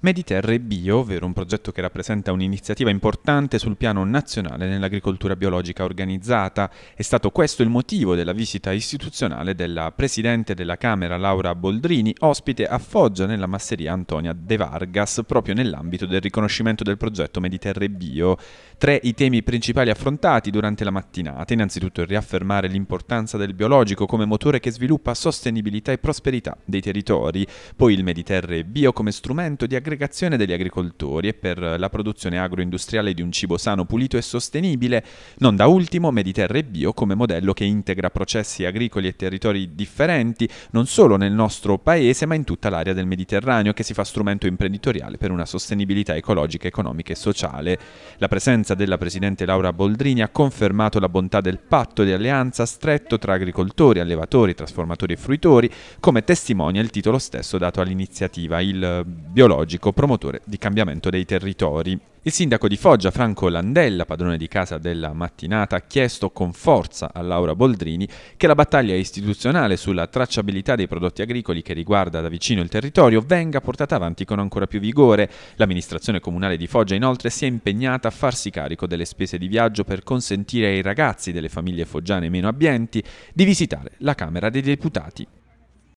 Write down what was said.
Mediterre Bio, ovvero un progetto che rappresenta un'iniziativa importante sul piano nazionale nell'agricoltura biologica organizzata. È stato questo il motivo della visita istituzionale della Presidente della Camera Laura Boldrini, ospite a Foggia nella masseria Antonia De Vargas, proprio nell'ambito del riconoscimento del progetto Mediterre Bio. Tre i temi principali affrontati durante la mattinata, innanzitutto il riaffermare l'importanza del biologico come motore che sviluppa sostenibilità e prosperità dei territori, poi il Mediterre Bio come strumento di agricoltura l'aggregazione degli agricoltori e per la produzione agroindustriale di un cibo sano, pulito e sostenibile, non da ultimo Mediterra Bio come modello che integra processi agricoli e territori differenti non solo nel nostro paese ma in tutta l'area del Mediterraneo che si fa strumento imprenditoriale per una sostenibilità ecologica, economica e sociale. La presenza della Presidente Laura Boldrini ha confermato la bontà del patto di alleanza stretto tra agricoltori, allevatori, trasformatori e fruitori, come testimonia il titolo stesso dato all'iniziativa, il biologico energetico promotore di cambiamento dei territori. Il sindaco di Foggia, Franco Landella, padrone di casa della mattinata, ha chiesto con forza a Laura Boldrini che la battaglia istituzionale sulla tracciabilità dei prodotti agricoli che riguarda da vicino il territorio venga portata avanti con ancora più vigore. L'amministrazione comunale di Foggia inoltre si è impegnata a farsi carico delle spese di viaggio per consentire ai ragazzi delle famiglie foggiane meno abbienti di visitare la Camera dei Deputati.